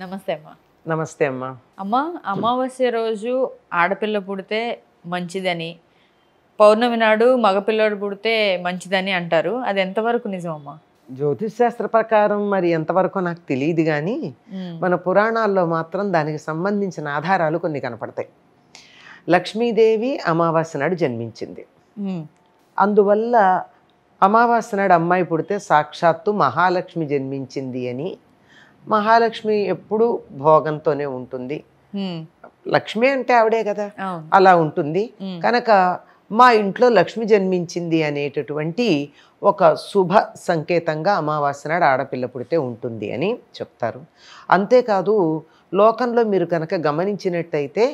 నమస్తే అమ్మా నమస్తే అమ్మా అమ్మ అమావాస్య రోజు ఆడపిల్ల పుడితే మంచిదని పౌర్ణమి నాడు మగపిల్లడు పుడితే మంచిదని అంటారు అది ఎంతవరకు నిజం అమ్మా జ్యోతిష్ శాస్త్ర ప్రకారం మరి ఎంతవరకు నాకు తెలియదు కానీ మన పురాణాల్లో మాత్రం దానికి సంబంధించిన ఆధారాలు కొన్ని కనపడతాయి లక్ష్మీదేవి అమావాస్య నాడు జన్మించింది అందువల్ల అమావాస్య నాడు అమ్మాయి పుడితే సాక్షాత్తు మహాలక్ష్మి జన్మించింది అని మహాలక్ష్మి ఎప్పుడు భోగంతోనే ఉంటుంది లక్ష్మి అంటే ఆవిడే కదా అలా ఉంటుంది కనుక మా ఇంట్లో లక్ష్మి జన్మించింది అనేటటువంటి ఒక శుభ సంకేతంగా అమావాస్య నాడు ఆడపిల్ల పుడితే ఉంటుంది అని చెప్తారు అంతేకాదు లోకంలో మీరు కనుక గమనించినట్టయితే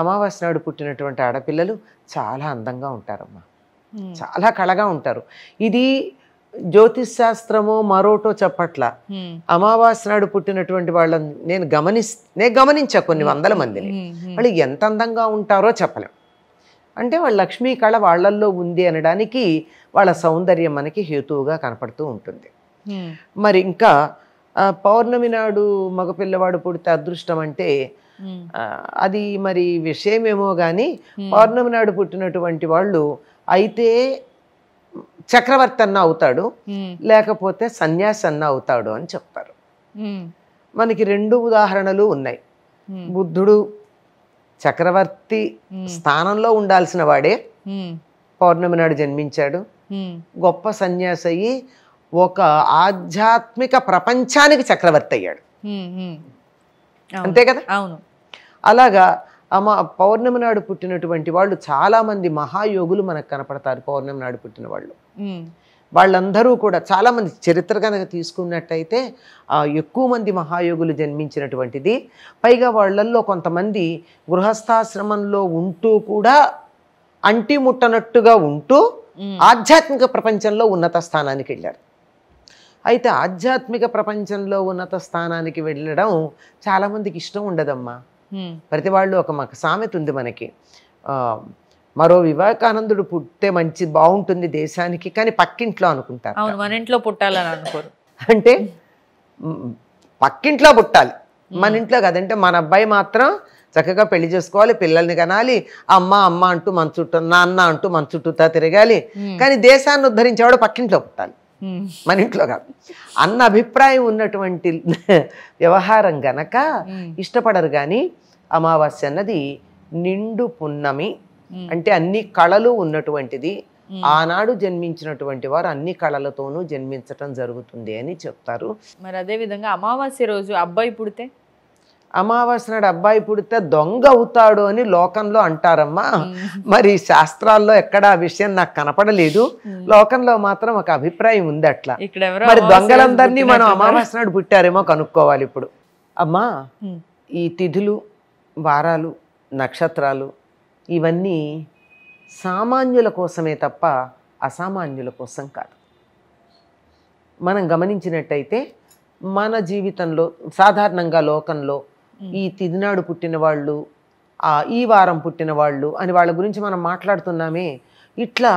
అమావాస్య నాడు పుట్టినటువంటి ఆడపిల్లలు చాలా అందంగా ఉంటారమ్మా చాలా కళగా ఉంటారు ఇది జ్యోతిష్ శాస్త్రమో మరోటో చెప్పట్ల అమావాస్య నాడు పుట్టినటువంటి వాళ్ళని నేను గమనిస్తే నేను గమనించా కొన్ని వందల మందిని వాళ్ళు ఎంత అందంగా ఉంటారో చెప్పలేం అంటే వాళ్ళ లక్ష్మీ కళ వాళ్లల్లో ఉంది అనడానికి వాళ్ళ సౌందర్యం మనకి హేతువుగా కనపడుతూ ఉంటుంది మరి ఇంకా పౌర్ణమి నాడు మగపిల్లవాడు పుడితే అదృష్టం అంటే అది మరి విషయమేమో కానీ పౌర్ణమి నాడు పుట్టినటువంటి వాళ్ళు అయితే చక్రవర్తి అన్న అవుతాడు లేకపోతే సన్యాసి అన్న అవుతాడు అని చెప్తారు మనకి రెండు ఉదాహరణలు ఉన్నాయి బుద్ధుడు చక్రవర్తి స్థానంలో ఉండాల్సిన వాడే పౌర్ణమి నాడు జన్మించాడు గొప్ప సన్యాసి అయ్యి ఒక ఆధ్యాత్మిక ప్రపంచానికి చక్రవర్తి అయ్యాడు అంతే కదా అవును అలాగా అమ్మ పౌర్ణమి నాడు పుట్టినటువంటి వాళ్ళు చాలామంది మహాయోగులు మనకు కనపడతారు పౌర్ణమి నాడు పుట్టిన వాళ్ళు వాళ్ళందరూ కూడా చాలామంది చరిత్ర కనుక తీసుకున్నట్టయితే ఎక్కువ మంది మహాయోగులు జన్మించినటువంటిది పైగా వాళ్ళల్లో కొంతమంది గృహస్థాశ్రమంలో ఉంటూ కూడా అంటి ముట్టనట్టుగా ఉంటూ ఆధ్యాత్మిక ప్రపంచంలో ఉన్నత స్థానానికి వెళ్ళారు అయితే ఆధ్యాత్మిక ప్రపంచంలో ఉన్నత స్థానానికి వెళ్ళడం చాలామందికి ఇష్టం ఉండదమ్మా ప్రతి వాళ్ళు ఒక మాకు సామెత ఉంది మనకి మరో వివేకానందుడు పుట్టే మంచి బాగుంటుంది దేశానికి కానీ పక్కింట్లో అనుకుంటారు మన ఇంట్లో పుట్టాలని అనుకోరు అంటే పక్కింట్లో పుట్టాలి మన ఇంట్లో కదంటే మన అబ్బాయి మాత్రం చక్కగా పెళ్లి చేసుకోవాలి పిల్లల్ని కనాలి అమ్మ అమ్మ అంటూ మన చుట్టూ నాన్న అంటూ మన చుట్టూతా తిరగాలి కానీ దేశాన్ని ఉద్ధరించేవాడు పక్కింట్లో పుట్టాలి మన ఇంట్లో కాదు అన్న అభిప్రాయం ఉన్నటువంటి వ్యవహారం గనక ఇష్టపడరు కానీ అమావాస్య అన్నది నిండు పున్నమి అంటే అన్ని కళలు ఉన్నటువంటిది ఆనాడు జన్మించినటువంటి వారు అన్ని కళలతోనూ జన్మించటం జరుగుతుంది అని చెప్తారు మరి అదే విధంగా అమావాస్య రోజు అబ్బాయి పుడితే అమావాస్య నాడు అబ్బాయి పుడితే దొంగ అవుతాడు అని లోకంలో అంటారమ్మా మరి శాస్త్రాల్లో ఎక్కడ ఆ విషయం నాకు కనపడలేదు లోకంలో మాత్రం ఒక అభిప్రాయం ఉంది అట్లా మరి దొంగలందరినీ మనం అమావాస్య నాడు పుట్టారేమో కనుక్కోవాలి ఇప్పుడు అమ్మా ఈ తిథులు వారాలు నక్షత్రాలు ఇవన్నీ సామాన్యుల కోసమే తప్ప అసామాన్యుల కోసం కాదు మనం గమనించినట్టయితే మన జీవితంలో సాధారణంగా లోకంలో ఈ తిదినాడు పుట్టిన వాళ్ళు ఈ వారం పుట్టిన వాళ్ళు అని వాళ్ళ గురించి మనం మాట్లాడుతున్నామే ఇట్లా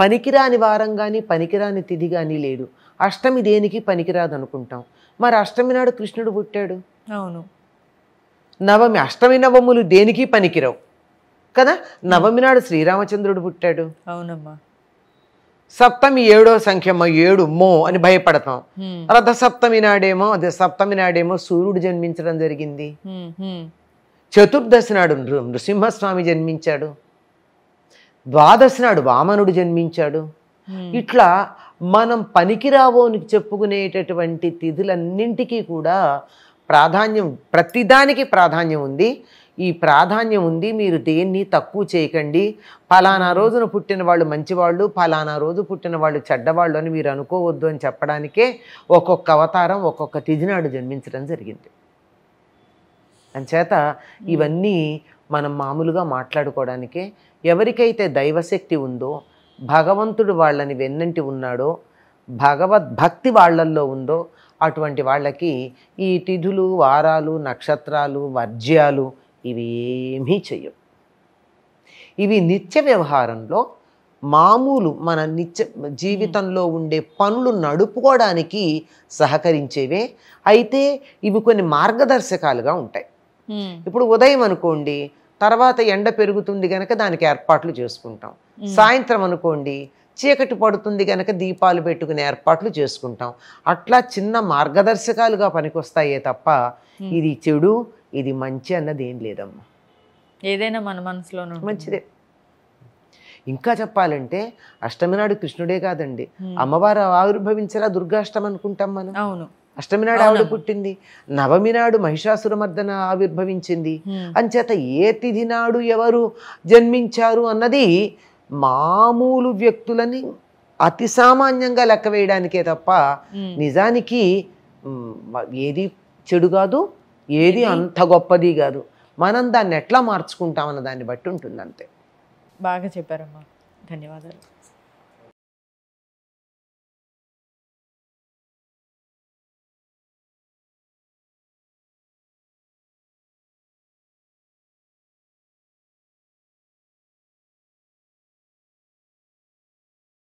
పనికిరాని వారం కానీ పనికిరాని తిది కానీ లేడు అష్టమి దేనికి పనికిరాదు అనుకుంటాం మరి అష్టమి నాడు కృష్ణుడు పుట్టాడు అవును నవమి అష్టమి నవములు దేనికి పనికిరావు కదా నవమి నాడు శ్రీరామచంద్రుడు పుట్టాడు అవునమ్మా సప్తమి ఏడో సంఖ్యమ్మ ఏడు మో అని భయపడతాం రథ సప్తమి నాడేమో అదే సప్తమి నాడేమో సూర్యుడు జన్మించడం జరిగింది చతుర్దశి నాడు నృసింహస్వామి జన్మించాడు ద్వాదశి నాడు వామనుడు జన్మించాడు ఇట్లా మనం పనికిరావోనికి చెప్పుకునేటటువంటి తిథులన్నింటికీ కూడా ప్రాధాన్యం ప్రతిదానికి ప్రాధాన్యం ఉంది ఈ ప్రాధాన్యం ఉంది మీరు దేన్ని తక్కువ చేయకండి ఫలానా రోజున పుట్టిన వాళ్ళు మంచివాళ్ళు ఫలానా రోజు పుట్టిన వాళ్ళు చెడ్డవాళ్ళు అని మీరు అనుకోవద్దు అని చెప్పడానికే ఒక్కొక్క అవతారం ఒక్కొక్క తిథినాడు జన్మించడం జరిగింది అంచేత ఇవన్నీ మనం మామూలుగా మాట్లాడుకోవడానికే ఎవరికైతే దైవశక్తి ఉందో భగవంతుడు వాళ్ళని వెన్నంటి ఉన్నాడో భగవద్భక్తి వాళ్ళల్లో ఉందో అటువంటి వాళ్ళకి ఈ తిథులు వారాలు నక్షత్రాలు వర్జ్యాలు ఇవి ఏమీ చెయ్యవు ఇవి నిత్య వ్యవహారంలో మామూలు మన నిత్య జీవితంలో ఉండే పనులు నడుపుకోవడానికి సహకరించేవే అయితే ఇవి కొన్ని మార్గదర్శకాలుగా ఉంటాయి ఇప్పుడు ఉదయం అనుకోండి తర్వాత ఎండ పెరుగుతుంది కనుక దానికి ఏర్పాట్లు చేసుకుంటాం సాయంత్రం అనుకోండి చీకటి పడుతుంది కనుక దీపాలు పెట్టుకుని ఏర్పాట్లు చేసుకుంటాం అట్లా చిన్న మార్గదర్శకాలుగా పనికొస్తాయే తప్ప ఇది చెడు ఇది మంచి అన్నది ఏం లేదమ్మా ఏదైనా మన మనసులో మంచిదే ఇంకా చెప్పాలంటే అష్టమి నాడు కృష్ణుడే కాదండి అమ్మవారు ఆవిర్భవించరా దుర్గాష్టమి అనుకుంటాం మనం అవును అష్టమి నాడు ఆవిడ పుట్టింది నవమి నాడు మహిషాసురమర్దన ఆవిర్భవించింది అంచేత ఏ తిథి నాడు ఎవరు జన్మించారు అన్నది మామూలు వ్యక్తులని అతి సామాన్యంగా లెక్క వేయడానికే తప్ప నిజానికి ఏది చెడు కాదు ఏది అంత గొప్పది కాదు మనం దాన్ని ఎట్లా మార్చుకుంటామన్న దాన్ని బట్టి ఉంటుంది అంతే బాగా చెప్పారమ్మా ధన్యవాదాలు